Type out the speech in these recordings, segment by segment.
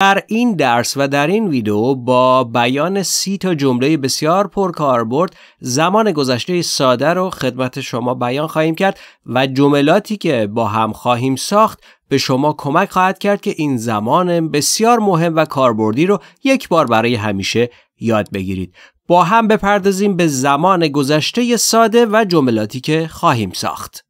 در این درس و در این ویدیو با بیان سی تا جمله بسیار پرکاربرد زمان گذشته ساده رو خدمت شما بیان خواهیم کرد و جملاتی که با هم خواهیم ساخت به شما کمک خواهد کرد که این زمان بسیار مهم و کاربردی رو یک بار برای همیشه یاد بگیرید. با هم بپردازیم به زمان گذشته ساده و جملاتی که خواهیم ساخت.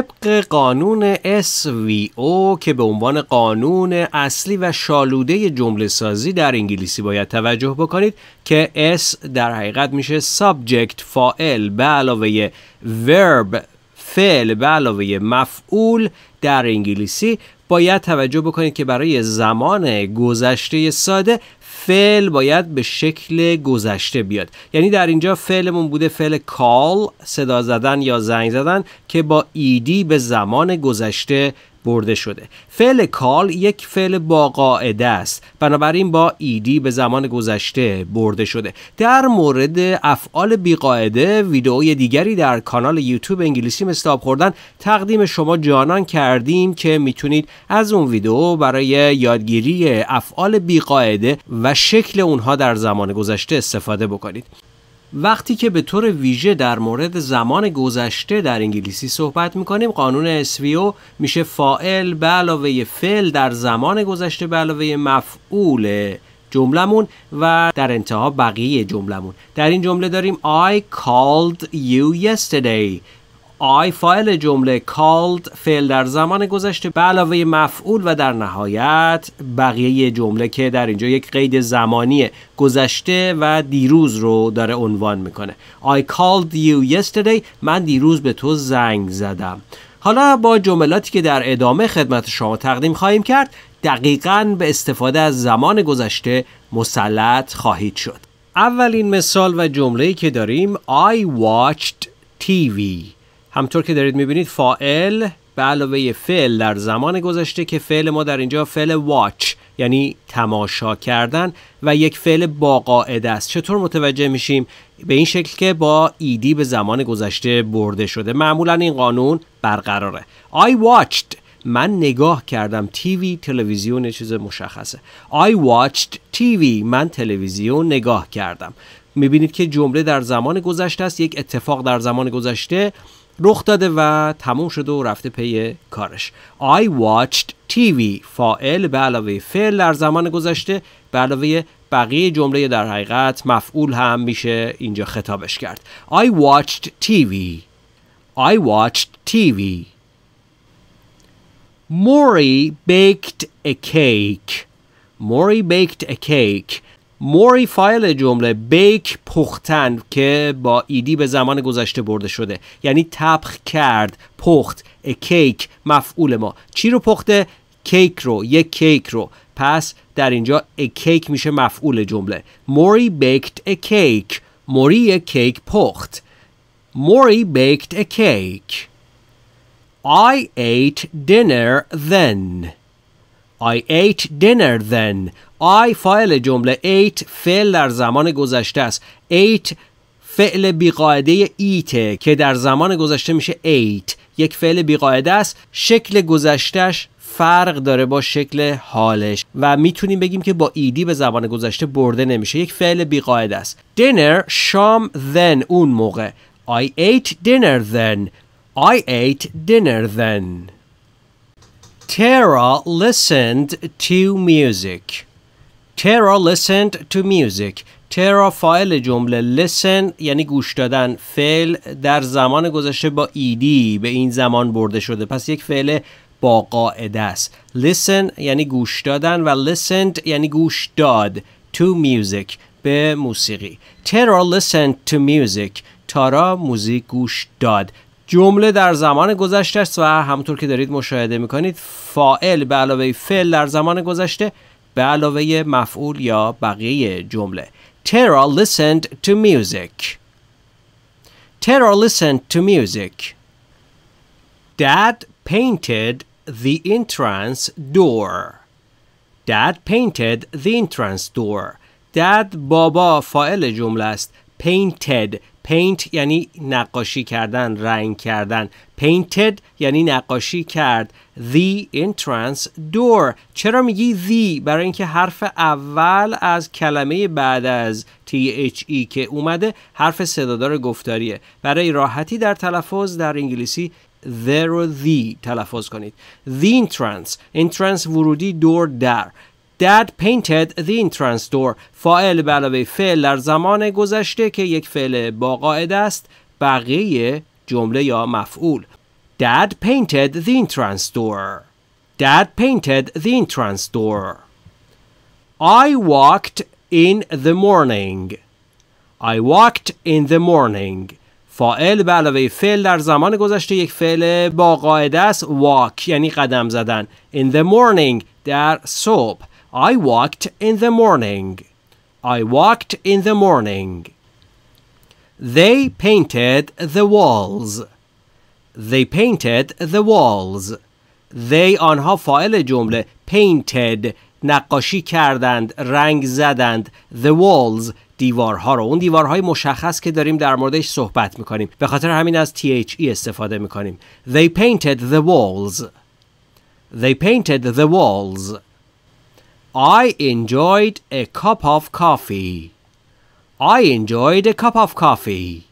طبق قانون SVO که به عنوان قانون اصلی و شالوده جمله سازی در انگلیسی باید توجه بکنید که S در حقیقت میشه Subject فائل به علاوه Verb فعل به علاوه مفعول در انگلیسی باید توجه بکنید که برای زمان گذشته ساده فعل باید به شکل گذشته بیاد یعنی در اینجا فعلمون بوده فعل کال صدا زدن یا زنگ زدن که با ایدی به زمان گذشته برده شده فعل کال یک فعل با قاعده است بنابراین با ایدی به زمان گذشته برده شده در مورد افعال بی قاعده ویدئوی دیگری در کانال یوتیوب انگلیسی مستاب خوردن تقدیم شما جانان کردیم که میتونید از اون ویدئو برای یادگیری افعال بی قاعده و شکل اونها در زمان گذشته استفاده بکنید وقتی که به طور ویژه در مورد زمان گذشته در انگلیسی صحبت میکنیم قانون SVO میشه فائل به علاوه فعل در زمان گذشته به علاوه مفعول جملمون و در انتها بقیه جملمون در این جمله داریم I called you yesterday آی فایل جمله called فعل در زمان گذشته به علاوه مفعول و در نهایت بقیه جمله که در اینجا یک قید زمانی گذشته و دیروز رو داره عنوان میکنه I called you yesterday من دیروز به تو زنگ زدم حالا با جملاتی که در ادامه خدمت شما تقدیم خواهیم کرد دقیقا به استفاده از زمان گذشته مسلط خواهید شد اولین مثال و جمله‌ای که داریم I watched TV همطور که دارید میبینید فائل به علاوه فعل در زمان گذشته که فعل ما در اینجا فعل واچ یعنی تماشا کردن و یک فعل با قاعده است چطور متوجه میشیم به این شکل که با ایدی به زمان گذشته برده شده معمولا این قانون برقراره I watched من نگاه کردم تیوی تلویزیون چیز مشخصه I watched TV من تلویزیون نگاه کردم میبینید که جمله در زمان گذشته است یک اتفاق در زمان گذشته رخ داده و تموم شده و رفته پی کارش I watched TV فائل به علاوه فعل در زمان گذشته به علاوه بقیه جمله در حقیقت مفعول هم میشه اینجا خطابش کرد I watched TV I watched TV موری baked a کیک. موری baked a cake موری فایل جمله بیک پختن که با ایدی به زمان گذشته برده شده یعنی تبخ کرد پخت کیک مفعول ما چی رو پخته کیک رو یک کیک رو پس در اینجا ا کیک میشه مفعول جمله موری بیکت ا کیک موری کیک پخت موری بیکت ا کیک I ate dinner then I ate dinner then I فایل جمله ایت فعل در زمان گذشته است ایت فعل بیقاعده ایته که در زمان گذشته میشه ایت. یک فعل بیقاعده است شکل گذشتهش فرق داره با شکل حالش و میتونیم بگیم که با ایدی به زبان گذشته برده نمیشه یک فعل بیقاعده است dinner شام then اون موقع I ate dinner then I ate dinner then Tara listened to music ترا listened to music ترا فایل جمله listen یعنی گوش دادن فعل در زمان گذشته با ایدی به این زمان برده شده پس یک فعل با قاعده است listen یعنی گوش دادن و listened یعنی گوش داد to music به موسیقی تیرا listened to music تارا موزیک گوش داد جمله در زمان گذشته است و همطور که دارید مشاهده میکنید فائل به علاوه فعل در زمان گذشته به علاوه مفعول یا بقیه جمله Tara listened to music Tara listened to music Dad painted the entrance door Dad painted the entrance door Dad بابا فاعل جمله است painted paint یعنی نقاشی کردن رنگ کردن painted یعنی نقاشی کرد the entrance door چرا میگی the برای اینکه حرف اول از کلمه بعد از THE که اومده حرف صدادار گفتاریه برای راحتی در تلفظ در انگلیسی there و the تلفظ کنید the entrance entrance ورودی دور در Dad painted the entrance door فاعل به علاوه فعل در زمان گذشته که یک فعل با قاعده است بقیه جمله یا مفعول Dad painted the entrance door Dad painted the entrance door I walked in the morning I walked in the morning فاعل به علاوه فعل در زمان گذشته یک فعل با قاعده است walk یعنی قدم زدن in the morning در صبح I walked in the morning. I walked in the morning. They painted the walls. They painted the walls. They آنها فاعل جمله painted نقاشی کردند رنگ زدند the walls دیوارها رو اون دیوارهای مشخص که داریم در موردش صحبت میکنیم به خاطر همین از THE استفاده میکنیم They painted the walls They painted the walls I enjoyed a cup of coffee. I enjoyed a cup of coffee.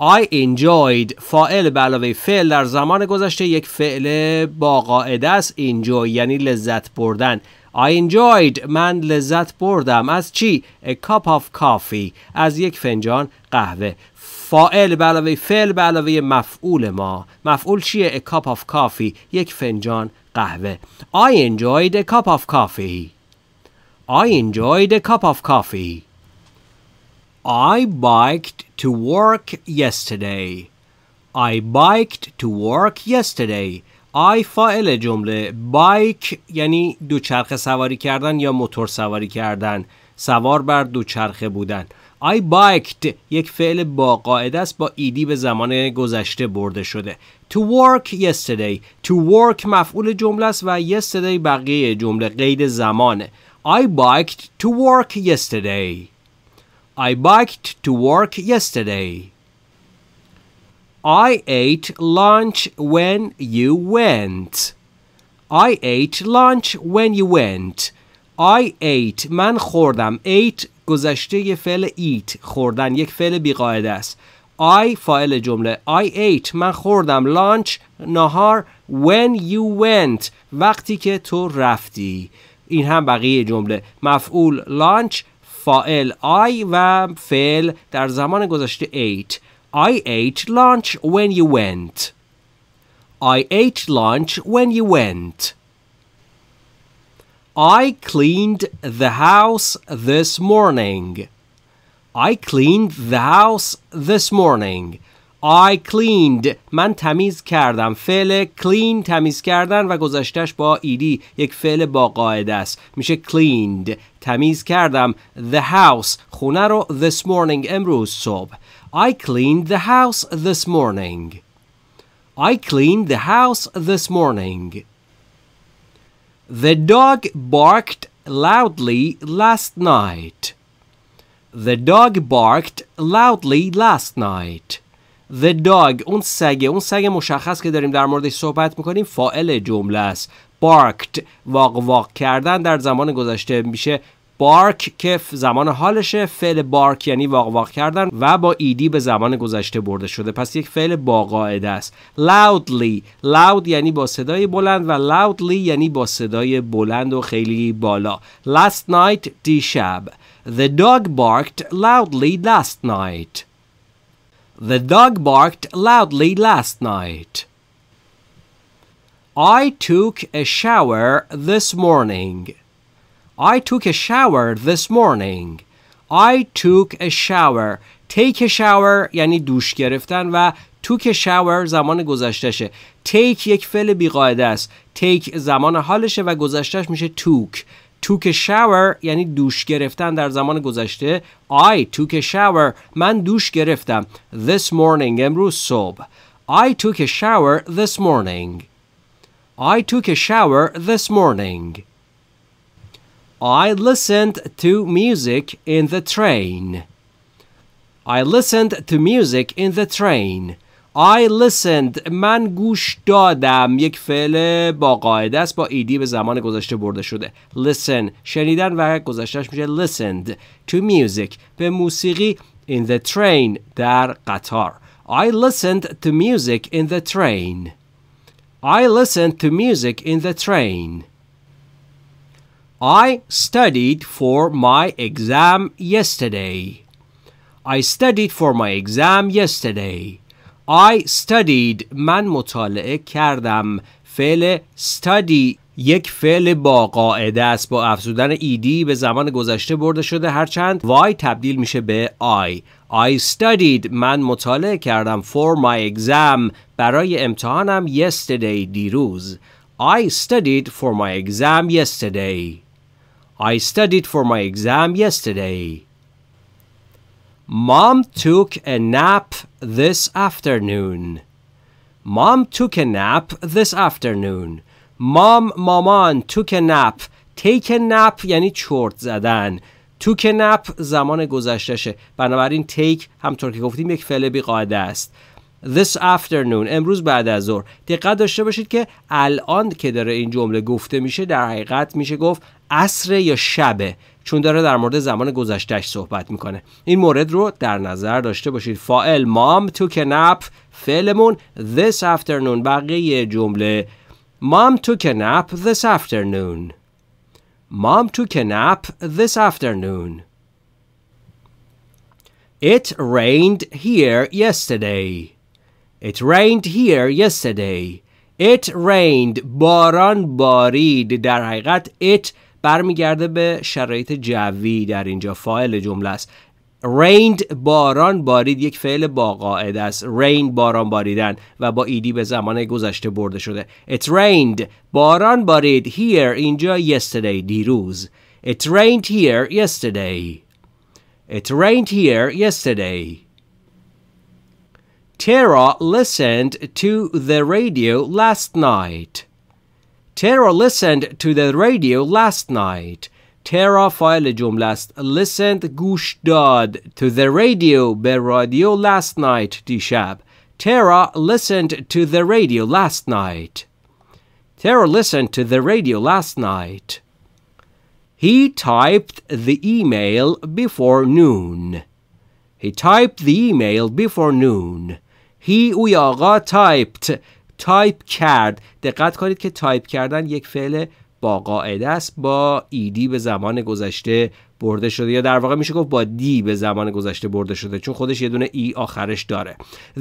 I enjoyed فاعل به علاوه فعل در زمان گذشته یک فعل با قاعده است enjoy یعنی لذت بردن I enjoyed من لذت بردم از چی؟ A cup of coffee از یک فنجان قهوه فاعل به علاوه فعل به علاوه مفعول ما مفعول چیه؟ A cup of coffee یک فنجان قهوه I enjoyed a cup of coffee I enjoyed a cup of coffee. I biked to work yesterday. I biked to work yesterday. I فاعل جمله بایک یعنی دوچرخه سواری کردن یا موتور سواری کردن سوار بر دوچرخه بودن I biked یک فعل با قاعده است با ایدی به زمان گذشته برده شده To work yesterday To work مفعول جمله است و yesterday بقیه جمله قید زمانه I biked to work yesterday. I biked to work yesterday. I ate lunch when you went. I ate lunch when you went. I ate من خوردم ate گذشته یه فعل eat خوردن یک فعل بیقاعده است I فاعل جمله I ate من خوردم lunch نهار when you went وقتی که تو رفتی این هم بقیه جمله مفعول لانچ فائل I و فعل در زمان گذشته ایت I ate lunch when you went I ate lunch when you went I cleaned the house this morning. I cleaned the house this morning. I cleaned من تمیز کردم فعل clean تمیز کردن و گذشتش با ایدی یک فعل با قاعده است میشه cleaned تمیز کردم the house خونه رو this morning امروز صبح I cleaned the house this morning I cleaned the house this morning The dog barked loudly last night The dog barked loudly last night The dog اون سگه اون سگ مشخص که داریم در موردش صحبت میکنیم فائل جمله است barked واق واق کردن در زمان گذشته میشه bark که زمان حالشه فعل bark یعنی واق واق کردن و با ایدی به زمان گذشته برده شده پس یک فعل با است loudly loud یعنی با صدای بلند و loudly یعنی با صدای بلند و خیلی بالا last night دیشب the dog barked loudly last night The dog barked loudly last night. I took a shower this morning. I took a shower this morning. I took a shower. Take a shower یعنی دوش گرفتن و took a shower زمان گذشتشه. Take یک فعل بیقاعده است. Take زمان حالشه و گذشتش میشه took took a shower یعنی دوش گرفتن در زمان گذشته I took a shower من دوش گرفتم this morning امروز صبح I took a shower this morning I took a shower this morning I listened to music in the train I listened to music in the train I listened من گوش دادم یک فعل با قاعده است با ایدی به زمان گذشته برده شده listen شنیدن و گذشتهش میشه listened to music به موسیقی in the train در قطار I listened to music in the train I listened to music in the train I studied for my exam yesterday I studied for my exam yesterday I studied من مطالعه کردم فعل study یک فعل با قاعده است با افزودن ایدی به زمان گذشته برده شده هرچند وای تبدیل میشه به I I studied من مطالعه کردم for my exam برای امتحانم yesterday دیروز I studied for my exam yesterday I studied for my exam yesterday Mom took a nap this afternoon. Mom took a nap this afternoon. Mom مامان took a nap. Take a nap یعنی چرت زدن. Took a nap زمان گذشتشه. بنابراین take همطور که گفتیم یک فعل بی قاعده است. this afternoon امروز بعد از ظهر دقت داشته باشید که الان که داره این جمله گفته میشه در حقیقت میشه گفت عصر یا شبه چون داره در مورد زمان گذشتهش صحبت میکنه این مورد رو در نظر داشته باشید فائل مام تو کنپ فعلمون this afternoon بقیه جمله مام تو کنپ this afternoon مام تو nap this afternoon It rained here yesterday. It rained here yesterday. It rained باران بارید در حقیقت it برمیگرده به شرایط جوی در اینجا فاعل جمله است rained باران بارید یک فعل با قاعده است rain باران باریدن و با ایدی به زمان گذشته برده شده it rained باران بارید here اینجا yesterday دیروز it rained here yesterday it rained here yesterday Tara listened to the radio last night. Tara listened to the radio last night. Tara فایل جمله است listened گوش داد to the radio به رادیو last night دیشب Tara listened to the radio last night Tara listened to the radio last night He typed the email before noon He typed the email before noon هی او آقا تایپت تایپ کرد دقت کنید که تایپ کردن یک فعل با قاعده است با ایدی به زمان گذشته برده شده یا در واقع میشه گفت با دی به زمان گذشته برده شده چون خودش یه دونه ای e آخرش داره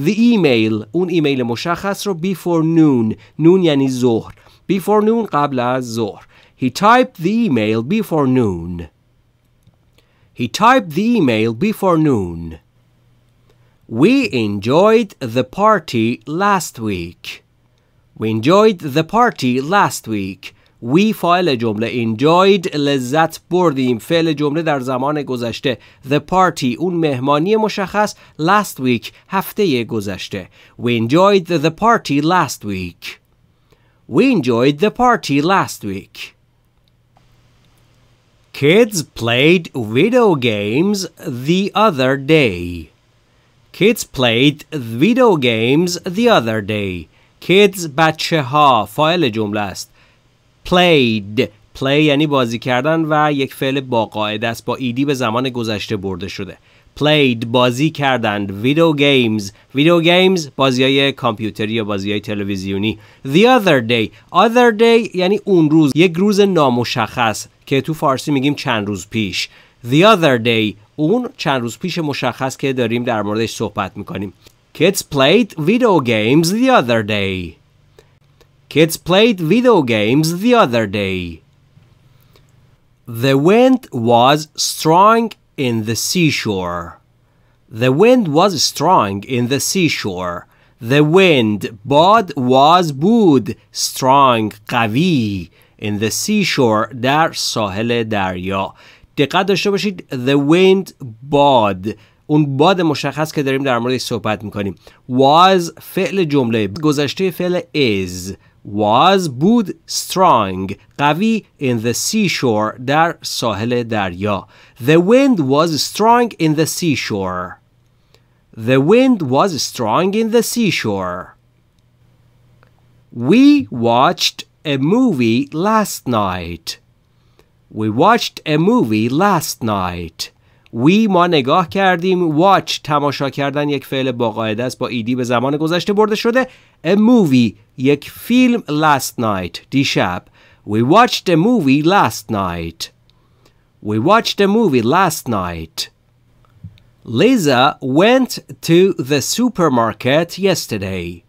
The email اون ایمیل مشخص رو before noon نون یعنی ظهر before noon قبل از ظهر He typed the email before noon He typed the email before noon We enjoyed the party last week. We enjoyed the party last week. We فایل جمله enjoyed لذت بردیم فعل جمله در زمان گذشته the party اون مهمانی مشخص last week هفته گذشته we enjoyed the party last week we enjoyed the party last week kids played video games the other day Kids played video games the other day. Kids بچه ها فایل جمله است. Played play یعنی بازی کردن و یک فعل با قاعده است با ایدی به زمان گذشته برده شده. Played بازی کردند. Video games Video games بازی های کامپیوتری یا بازی های تلویزیونی. The other day Other day یعنی اون روز یک روز نامشخص که تو فارسی میگیم چند روز پیش. The other day اون چند روز پیش مشخص که داریم در موردش صحبت میکنیم Kids played video games the other day Kids played video games the other day The wind was strong in the seashore The wind was strong in the seashore The wind bod was bood strong قوی in the seashore در ساحل دریا دقت داشته باشید the wind باد اون باد مشخص که داریم در مورد صحبت میکنیم was فعل جمله گذشته فعل is was بود strong قوی in the seashore در ساحل دریا the wind was strong in the seashore the wind was strong in the seashore we watched a movie last night We watched a movie last night. We ما نگاه کردیم watch تماشا کردن یک فعل با قاعده است با ایدی به زمان گذشته برده شده a movie یک فیلم last night دیشب We watched a movie last night. We watched a movie last night. Lisa went to the supermarket yesterday.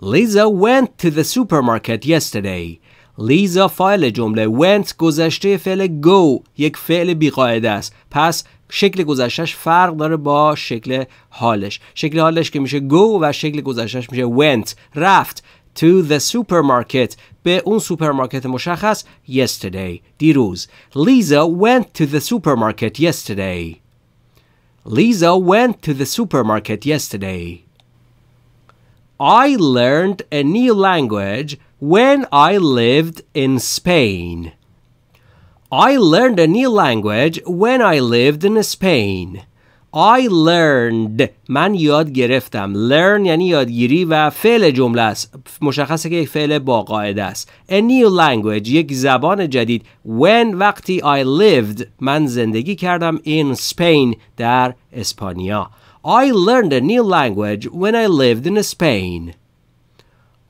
Lisa went to the supermarket yesterday. لیزا فایل جمله went گذشته فعل go یک فعل بیقاعده است پس شکل گذشتش فرق داره با شکل حالش شکل حالش که میشه go و شکل گذشتش میشه went رفت to the supermarket به اون سوپرمارکت مشخص yesterday دیروز لیزا went to the supermarket yesterday لیزا went to the supermarket yesterday I learned a new language when I lived in Spain. I learned a new language when I lived in Spain. I learned من یاد گرفتم learn یعنی یادگیری و فعل جمله است مشخصه که یک فعل با قاعده است a new language یک زبان جدید when وقتی I lived من زندگی کردم in Spain در اسپانیا I learned a new language when I lived in Spain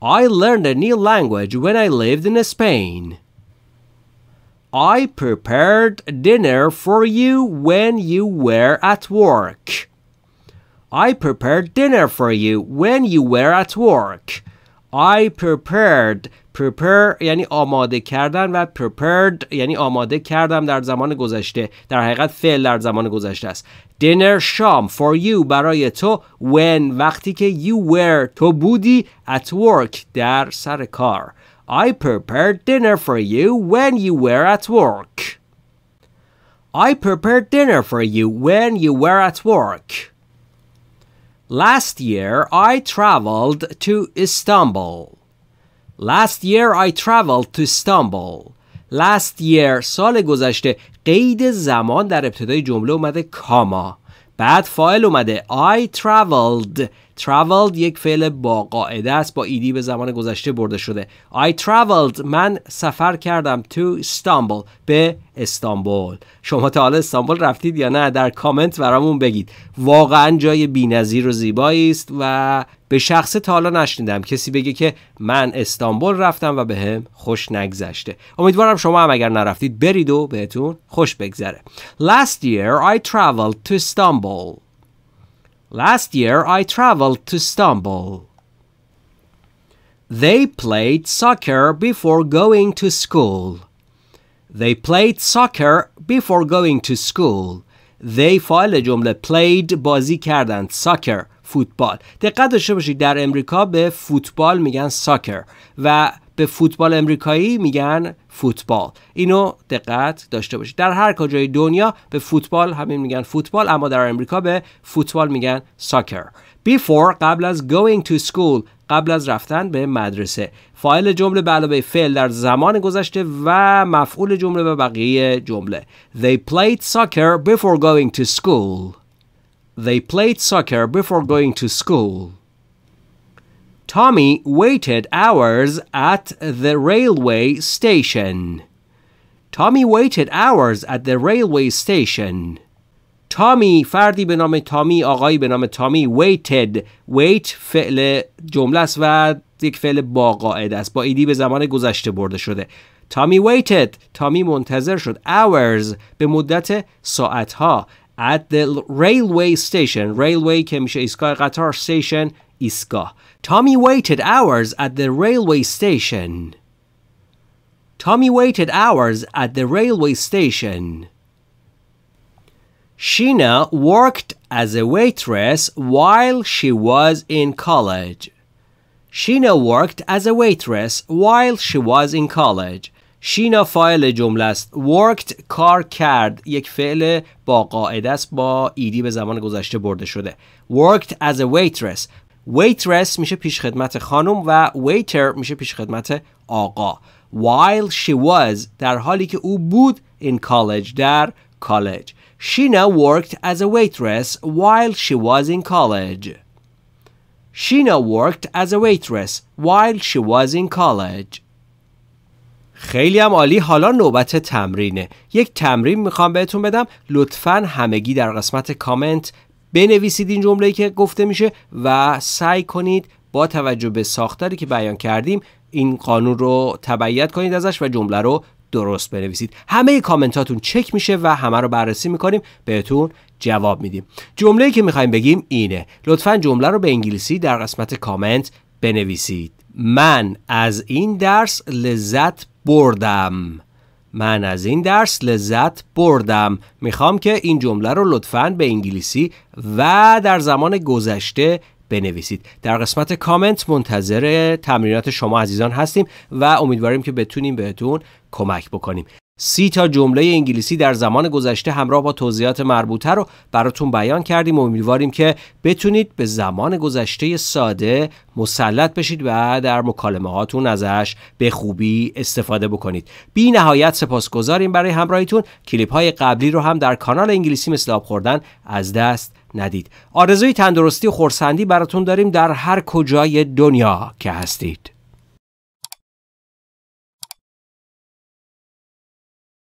I learned a new language when I lived in Spain. I prepared dinner for you when you were at work. I prepared dinner for you when you were at work. I prepared prepare یعنی آماده کردن و prepared یعنی آماده کردم در زمان گذشته در حقیقت فعل در زمان گذشته است dinner sham for you برای تو when وقتی که you were تو بودی at work در سر کار I prepared dinner for you when you were at work I prepared dinner for you when you were at work. Last year I traveled to Istanbul. Last year I traveled to Istanbul. last year سال گذشته قید زمان در ابتدای جمله اومده کاما بعد فایل اومده I traveled traveled یک فعل با قاعده است با ایدی به زمان گذشته برده شده I traveled من سفر کردم تو استانبول به استانبول شما تا حالا استانبول رفتید یا نه در کامنت برامون بگید واقعا جای بی‌نظیر و زیبایی است و به شخص تا حالا نشنیدم کسی بگه که من استانبول رفتم و به هم خوش نگذشته امیدوارم شما هم اگر نرفتید برید و بهتون خوش بگذره Last year I traveled to Istanbul Last year I traveled to Istanbul. They played soccer before going to school. They played soccer before going to school. They فایل جمله played بازی کردند soccer فوتبال دقت داشته باشید در امریکا به فوتبال میگن soccer و به فوتبال امریکایی میگن فوتبال اینو دقت داشته باشید در هر کجای دنیا به فوتبال همین میگن فوتبال اما در امریکا به فوتبال میگن ساکر before قبل از going to school قبل از رفتن به مدرسه فایل جمله به علاوه فعل در زمان گذشته و مفعول جمله و بقیه جمله They played soccer before going to school They played soccer before going to school Tommy waited hours at the railway station. تامی waited hours at the railway station. تامی فردی به نام تامی آقایی به نام تامی waited wait فعل جمله است و یک فعل با قاعده است با ایدی به زمان گذشته برده شده تامی waited تامی منتظر شد hours به مدت ساعت ها at the railway station railway که میشه ایستگاه قطار station ایستگاه Tommy waited hours at the railway station. Tommy waited hours at the railway station. Sheena worked as a waitress while she was in college. Sheena worked as a waitress while she was in college. Sheena فایل جمله است worked کار کرد یک فعل با قاعده است با ایدی به زمان گذشته برده شده worked as a waitress waitress میشه پیشخدمت خانم و waiter میشه پیشخدمت آقا while she was در حالی که او بود in college در کالج Sheena worked as a waitress while she was in college Sheena worked as a waitress while she was in college خیلی هم عالی حالا نوبت تمرینه یک تمرین میخوام بهتون بدم لطفا همگی در قسمت کامنت بنویسید این جمله که گفته میشه و سعی کنید با توجه به ساختاری که بیان کردیم این قانون رو تبعیت کنید ازش و جمله رو درست بنویسید همه کامنتاتون چک میشه و همه رو بررسی میکنیم بهتون جواب میدیم جمله که میخوایم بگیم اینه لطفا جمله رو به انگلیسی در قسمت کامنت بنویسید من از این درس لذت بردم من از این درس لذت بردم میخوام که این جمله رو لطفاً به انگلیسی و در زمان گذشته بنویسید در قسمت کامنت منتظر تمرینات شما عزیزان هستیم و امیدواریم که بتونیم بهتون کمک بکنیم سی تا جمله انگلیسی در زمان گذشته همراه با توضیحات مربوطه رو براتون بیان کردیم و امیدواریم که بتونید به زمان گذشته ساده مسلط بشید و در مکالمه هاتون ازش به خوبی استفاده بکنید بی نهایت سپاسگزاریم برای همراهیتون کلیپ های قبلی رو هم در کانال انگلیسی مثل آب خوردن از دست ندید آرزوی تندرستی و خورسندی براتون داریم در هر کجای دنیا که هستید